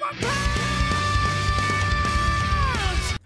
my power.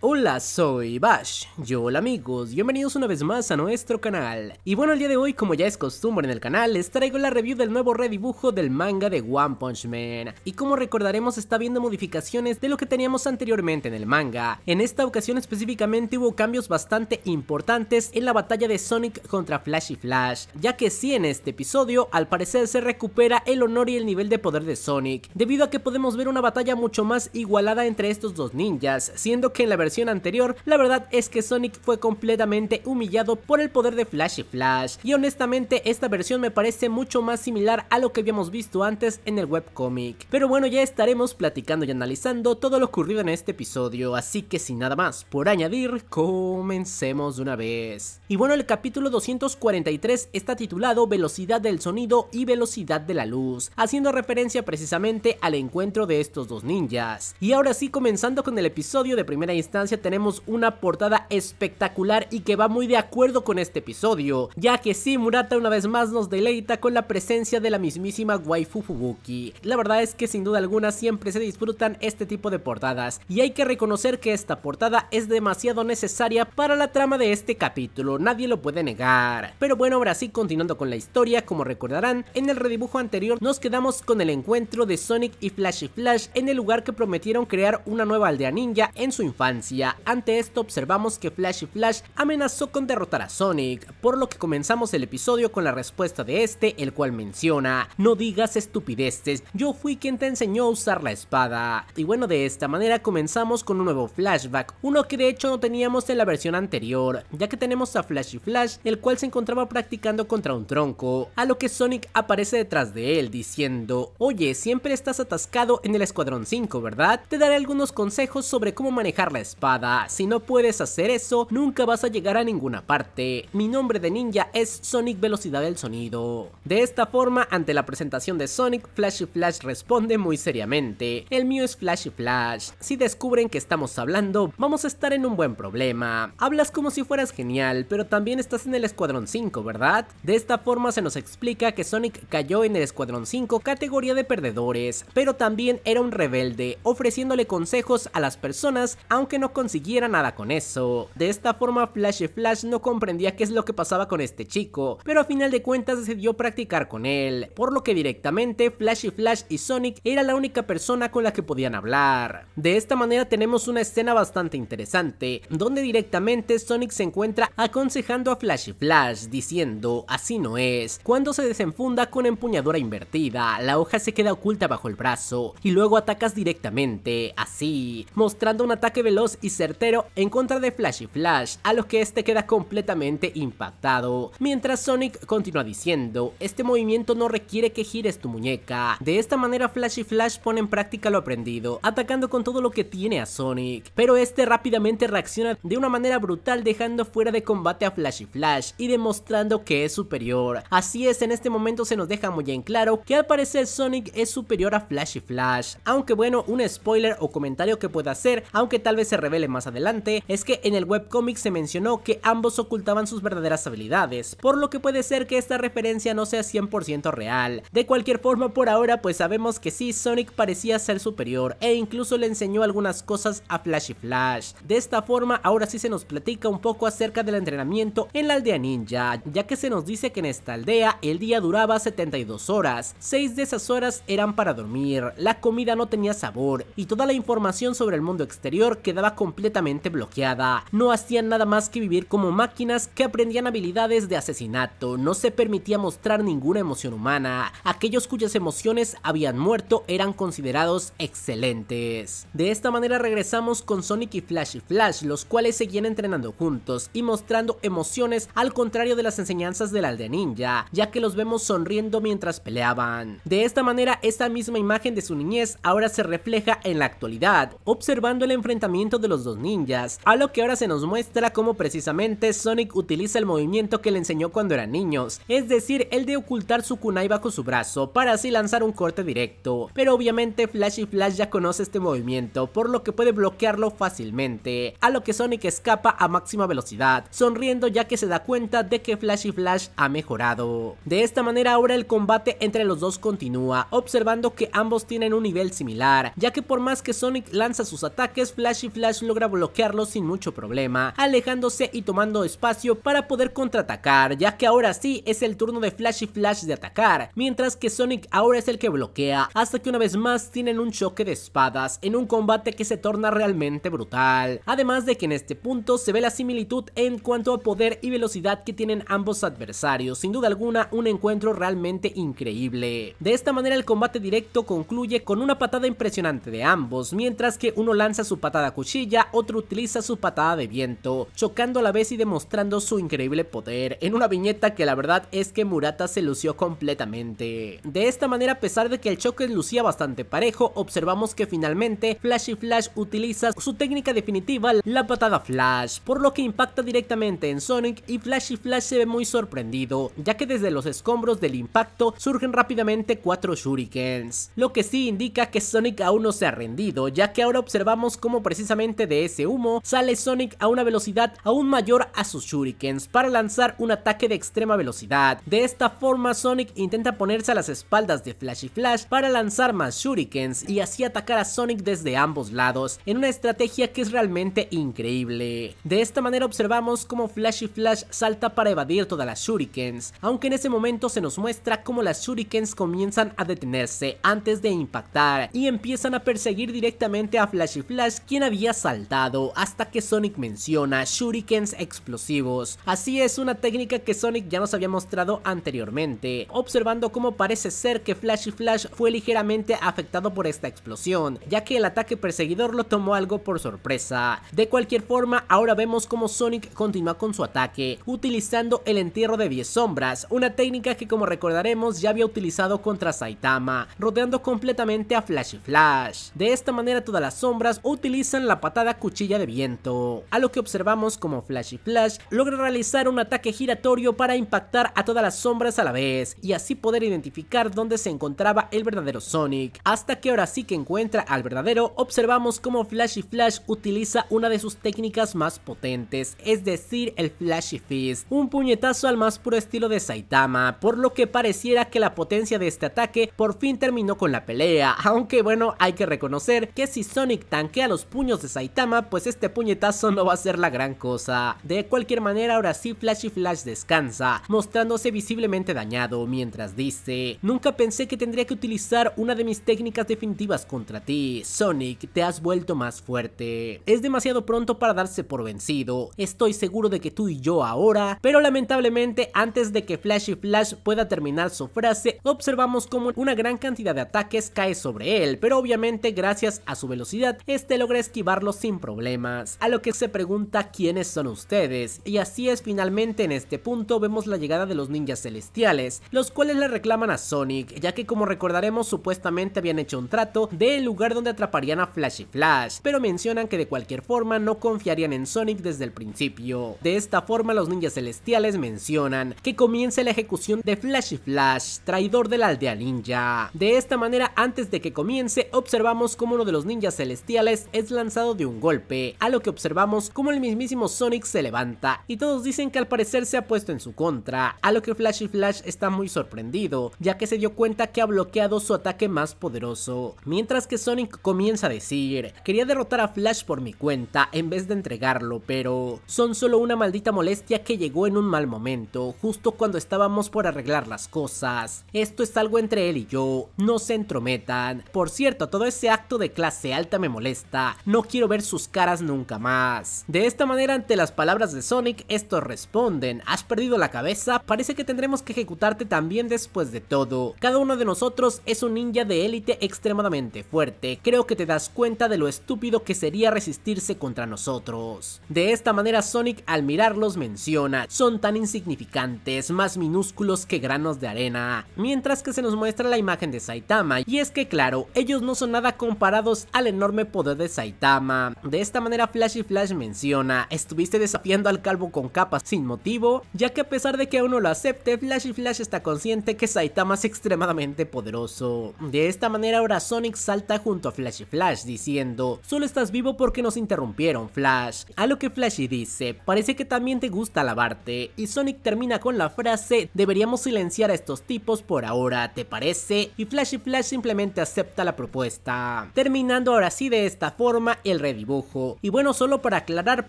Hola, soy Bash. Yo, hola amigos, bienvenidos una vez más a nuestro canal. Y bueno, el día de hoy, como ya es costumbre en el canal, les traigo la review del nuevo redibujo del manga de One Punch Man. Y como recordaremos, está viendo modificaciones de lo que teníamos anteriormente en el manga. En esta ocasión específicamente hubo cambios bastante importantes en la batalla de Sonic contra Flash y Flash, ya que sí en este episodio, al parecer se recupera el honor y el nivel de poder de Sonic, debido a que podemos ver una batalla mucho más igualada entre estos dos ninjas, siendo que en la versión anterior, la verdad es que Sonic fue completamente humillado por el poder de Flash y Flash, y honestamente esta versión me parece mucho más similar a lo que habíamos visto antes en el webcomic. Pero bueno, ya estaremos platicando y analizando todo lo ocurrido en este episodio, así que sin nada más por añadir, comencemos de una vez. Y bueno, el capítulo 243 está titulado Velocidad del sonido y velocidad de la luz, haciendo referencia precisamente al encuentro de estos dos ninjas. Y ahora sí, comenzando con el episodio de primera instancia, tenemos una portada espectacular y que va muy de acuerdo con este episodio, ya que sí, Murata una vez más nos deleita con la presencia de la mismísima waifu Fubuki. La verdad es que sin duda alguna siempre se disfrutan este tipo de portadas, y hay que reconocer que esta portada es demasiado necesaria para la trama de este capítulo, nadie lo puede negar. Pero bueno, ahora sí, continuando con la historia, como recordarán, en el redibujo anterior nos quedamos con el encuentro de Sonic y Flashy Flash en el lugar que prometieron crear una nueva aldea ninja en su infancia ante esto observamos que Flash y Flash amenazó con derrotar a Sonic, por lo que comenzamos el episodio con la respuesta de este, el cual menciona, no digas estupideces, yo fui quien te enseñó a usar la espada. Y bueno, de esta manera comenzamos con un nuevo flashback, uno que de hecho no teníamos en la versión anterior, ya que tenemos a Flash y Flash, el cual se encontraba practicando contra un tronco, a lo que Sonic aparece detrás de él diciendo, oye, siempre estás atascado en el Escuadrón 5, ¿verdad? Te daré algunos consejos sobre cómo manejar la espada espada. Si no puedes hacer eso, nunca vas a llegar a ninguna parte. Mi nombre de ninja es Sonic Velocidad del Sonido. De esta forma, ante la presentación de Sonic, Flashy Flash responde muy seriamente. El mío es Flashy Flash. Si descubren que estamos hablando, vamos a estar en un buen problema. Hablas como si fueras genial, pero también estás en el Escuadrón 5, ¿verdad? De esta forma se nos explica que Sonic cayó en el Escuadrón 5 categoría de perdedores, pero también era un rebelde, ofreciéndole consejos a las personas aunque no no consiguiera nada con eso. De esta forma Flash y Flash no comprendía qué es lo que pasaba con este chico, pero a final de cuentas decidió practicar con él, por lo que directamente Flash y Flash y Sonic era la única persona con la que podían hablar. De esta manera tenemos una escena bastante interesante, donde directamente Sonic se encuentra aconsejando a Flash y Flash, diciendo, así no es, cuando se desenfunda con empuñadura invertida, la hoja se queda oculta bajo el brazo, y luego atacas directamente, así, mostrando un ataque veloz y certero en contra de Flash y Flash, a los que este queda completamente impactado. Mientras Sonic continúa diciendo, este movimiento no requiere que gires tu muñeca. De esta manera Flash y Flash pone en práctica lo aprendido, atacando con todo lo que tiene a Sonic. Pero este rápidamente reacciona de una manera brutal dejando fuera de combate a Flash y Flash y demostrando que es superior. Así es, en este momento se nos deja muy en claro que al parecer Sonic es superior a Flash y Flash. Aunque bueno, un spoiler o comentario que pueda hacer, aunque tal vez se revele más adelante es que en el webcomic se mencionó que ambos ocultaban sus verdaderas habilidades, por lo que puede ser que esta referencia no sea 100% real. De cualquier forma, por ahora pues sabemos que sí, Sonic parecía ser superior e incluso le enseñó algunas cosas a Flash y Flash. De esta forma, ahora sí se nos platica un poco acerca del entrenamiento en la aldea ninja, ya que se nos dice que en esta aldea el día duraba 72 horas, 6 de esas horas eran para dormir, la comida no tenía sabor y toda la información sobre el mundo exterior quedaba completamente bloqueada. No hacían nada más que vivir como máquinas que aprendían habilidades de asesinato, no se permitía mostrar ninguna emoción humana. Aquellos cuyas emociones habían muerto eran considerados excelentes. De esta manera regresamos con Sonic y Flash y Flash, los cuales seguían entrenando juntos y mostrando emociones al contrario de las enseñanzas del aldea ninja, ya que los vemos sonriendo mientras peleaban. De esta manera, esta misma imagen de su niñez ahora se refleja en la actualidad, observando el enfrentamiento de de los dos ninjas, a lo que ahora se nos muestra cómo precisamente Sonic utiliza el movimiento que le enseñó cuando eran niños, es decir, el de ocultar su kunai bajo su brazo para así lanzar un corte directo, pero obviamente Flash y Flash ya conoce este movimiento, por lo que puede bloquearlo fácilmente, a lo que Sonic escapa a máxima velocidad, sonriendo ya que se da cuenta de que Flash y Flash ha mejorado. De esta manera ahora el combate entre los dos continúa, observando que ambos tienen un nivel similar, ya que por más que Sonic lanza sus ataques, Flash y Flash logra bloquearlo sin mucho problema, alejándose y tomando espacio para poder contraatacar, ya que ahora sí es el turno de Flash y Flash de atacar, mientras que Sonic ahora es el que bloquea, hasta que una vez más tienen un choque de espadas en un combate que se torna realmente brutal. Además de que en este punto se ve la similitud en cuanto a poder y velocidad que tienen ambos adversarios, sin duda alguna un encuentro realmente increíble. De esta manera el combate directo concluye con una patada impresionante de ambos, mientras que uno lanza su patada cuchilla ya otro utiliza su patada de viento, chocando a la vez y demostrando su increíble poder, en una viñeta que la verdad es que Murata se lució completamente. De esta manera, a pesar de que el choque lucía bastante parejo, observamos que finalmente Flash y Flash utiliza su técnica definitiva, la patada Flash, por lo que impacta directamente en Sonic y Flash y Flash se ve muy sorprendido, ya que desde los escombros del impacto surgen rápidamente cuatro shurikens, lo que sí indica que Sonic aún no se ha rendido, ya que ahora observamos cómo precisamente de ese humo sale Sonic a una velocidad aún mayor a sus shurikens para lanzar un ataque de extrema velocidad. De esta forma Sonic intenta ponerse a las espaldas de Flash y Flash para lanzar más shurikens y así atacar a Sonic desde ambos lados en una estrategia que es realmente increíble. De esta manera observamos cómo Flash y Flash salta para evadir todas las shurikens, aunque en ese momento se nos muestra cómo las shurikens comienzan a detenerse antes de impactar y empiezan a perseguir directamente a Flash y Flash quien había saltado hasta que Sonic menciona shurikens explosivos. Así es una técnica que Sonic ya nos había mostrado anteriormente, observando cómo parece ser que Flash y Flash fue ligeramente afectado por esta explosión, ya que el ataque perseguidor lo tomó algo por sorpresa. De cualquier forma, ahora vemos cómo Sonic continúa con su ataque, utilizando el entierro de 10 sombras, una técnica que como recordaremos ya había utilizado contra Saitama, rodeando completamente a Flash y Flash. De esta manera todas las sombras utilizan la patada cuchilla de viento, a lo que observamos como Flashy Flash logra realizar un ataque giratorio para impactar a todas las sombras a la vez y así poder identificar dónde se encontraba el verdadero Sonic, hasta que ahora sí que encuentra al verdadero, observamos como Flashy Flash utiliza una de sus técnicas más potentes, es decir el Flashy Fist, un puñetazo al más puro estilo de Saitama, por lo que pareciera que la potencia de este ataque por fin terminó con la pelea, aunque bueno hay que reconocer que si Sonic tanquea los puños de Saitama, pues este puñetazo no va a ser la gran cosa. De cualquier manera, ahora sí Flash y Flash descansa, mostrándose visiblemente dañado, mientras dice, nunca pensé que tendría que utilizar una de mis técnicas definitivas contra ti, Sonic, te has vuelto más fuerte. Es demasiado pronto para darse por vencido, estoy seguro de que tú y yo ahora, pero lamentablemente antes de que Flash y Flash pueda terminar su frase, observamos como una gran cantidad de ataques cae sobre él, pero obviamente gracias a su velocidad, este logra esquivar sin problemas, a lo que se pregunta quiénes son ustedes, y así es finalmente en este punto vemos la llegada de los ninjas celestiales, los cuales le reclaman a Sonic, ya que como recordaremos supuestamente habían hecho un trato del lugar donde atraparían a Flash y Flash, pero mencionan que de cualquier forma no confiarían en Sonic desde el principio. De esta forma los ninjas celestiales mencionan que comience la ejecución de Flash y Flash, traidor de la aldea ninja. De esta manera antes de que comience observamos cómo uno de los ninjas celestiales es lanzado de un golpe, a lo que observamos como el mismísimo Sonic se levanta y todos dicen que al parecer se ha puesto en su contra, a lo que Flash y Flash está muy sorprendido, ya que se dio cuenta que ha bloqueado su ataque más poderoso, mientras que Sonic comienza a decir, quería derrotar a Flash por mi cuenta en vez de entregarlo, pero son solo una maldita molestia que llegó en un mal momento, justo cuando estábamos por arreglar las cosas, esto es algo entre él y yo, no se entrometan, por cierto todo ese acto de clase alta me molesta, no quiero ver sus caras nunca más. De esta manera, ante las palabras de Sonic, estos responden, ¿has perdido la cabeza? Parece que tendremos que ejecutarte también después de todo. Cada uno de nosotros es un ninja de élite extremadamente fuerte, creo que te das cuenta de lo estúpido que sería resistirse contra nosotros. De esta manera Sonic al mirarlos menciona, son tan insignificantes, más minúsculos que granos de arena, mientras que se nos muestra la imagen de Saitama, y es que claro, ellos no son nada comparados al enorme poder de Saitama, de esta manera Flash y Flash menciona, estuviste desafiando al calvo con capas sin motivo, ya que a pesar de que uno lo acepte, Flash y Flash está consciente que Saitama es extremadamente poderoso. De esta manera ahora Sonic salta junto a Flash y Flash diciendo, solo estás vivo porque nos interrumpieron Flash. A lo que Flashy dice, parece que también te gusta lavarte, y Sonic termina con la frase, deberíamos silenciar a estos tipos por ahora, ¿te parece? Y Flash y Flash simplemente acepta la propuesta. Terminando ahora sí de esta forma redibujo. Y bueno, solo para aclarar,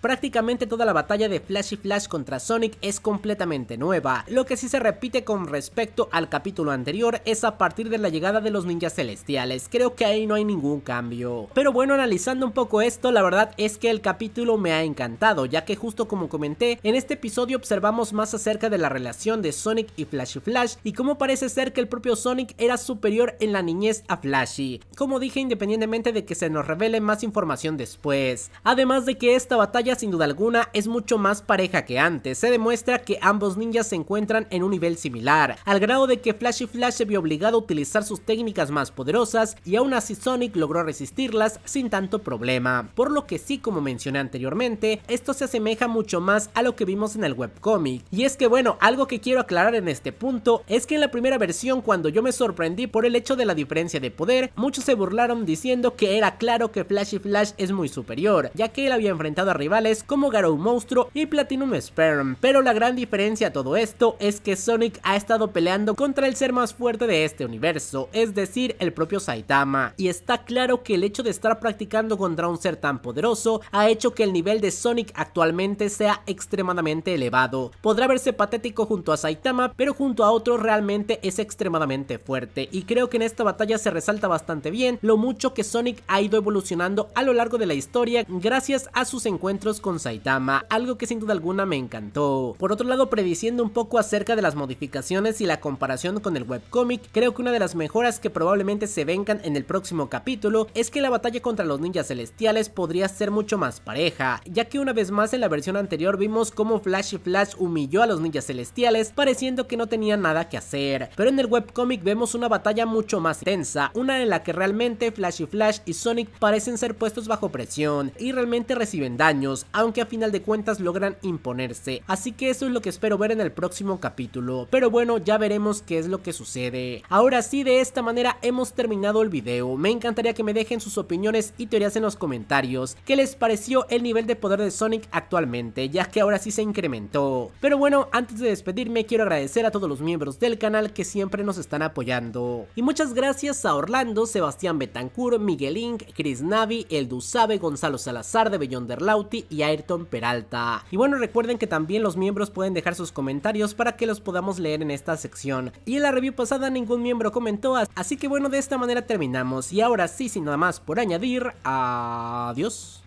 prácticamente toda la batalla de Flash y Flash contra Sonic es completamente nueva. Lo que sí se repite con respecto al capítulo anterior es a partir de la llegada de los ninjas celestiales. Creo que ahí no hay ningún cambio. Pero bueno, analizando un poco esto, la verdad es que el capítulo me ha encantado, ya que justo como comenté, en este episodio observamos más acerca de la relación de Sonic y Flash Flash y cómo parece ser que el propio Sonic era superior en la niñez a Flashy. Como dije, independientemente de que se nos revele más información después. Además de que esta batalla sin duda alguna es mucho más pareja que antes, se demuestra que ambos ninjas se encuentran en un nivel similar, al grado de que Flash y Flash se vio obligado a utilizar sus técnicas más poderosas y aún así Sonic logró resistirlas sin tanto problema, por lo que sí como mencioné anteriormente, esto se asemeja mucho más a lo que vimos en el webcomic, y es que bueno, algo que quiero aclarar en este punto es que en la primera versión cuando yo me sorprendí por el hecho de la diferencia de poder, muchos se burlaron diciendo que era claro que Flash y Flash muy superior, ya que él había enfrentado a rivales como Garou Monstruo y Platinum Sperm, pero la gran diferencia a todo esto es que Sonic ha estado peleando contra el ser más fuerte de este universo, es decir, el propio Saitama, y está claro que el hecho de estar practicando contra un ser tan poderoso ha hecho que el nivel de Sonic actualmente sea extremadamente elevado. Podrá verse patético junto a Saitama, pero junto a otros realmente es extremadamente fuerte, y creo que en esta batalla se resalta bastante bien lo mucho que Sonic ha ido evolucionando a lo largo de la historia gracias a sus encuentros con Saitama, algo que sin duda alguna me encantó. Por otro lado, prediciendo un poco acerca de las modificaciones y la comparación con el webcomic, creo que una de las mejoras que probablemente se vengan en el próximo capítulo es que la batalla contra los ninjas celestiales podría ser mucho más pareja, ya que una vez más en la versión anterior vimos cómo Flash y Flash humilló a los ninjas celestiales pareciendo que no tenían nada que hacer, pero en el webcomic vemos una batalla mucho más tensa, una en la que realmente Flash y Flash y Sonic parecen ser puestos bajo presión y realmente reciben daños, aunque a final de cuentas logran imponerse. Así que eso es lo que espero ver en el próximo capítulo, pero bueno, ya veremos qué es lo que sucede. Ahora sí, de esta manera hemos terminado el video, me encantaría que me dejen sus opiniones y teorías en los comentarios, qué les pareció el nivel de poder de Sonic actualmente, ya que ahora sí se incrementó. Pero bueno, antes de despedirme quiero agradecer a todos los miembros del canal que siempre nos están apoyando. Y muchas gracias a Orlando, Sebastián Betancur, Inc, Chris Navi, El Duce Gabe Gonzalo Salazar de Bellón Derlauti y Ayrton Peralta. Y bueno, recuerden que también los miembros pueden dejar sus comentarios para que los podamos leer en esta sección. Y en la review pasada ningún miembro comentó, así que bueno, de esta manera terminamos. Y ahora sí, sin nada más por añadir, adiós.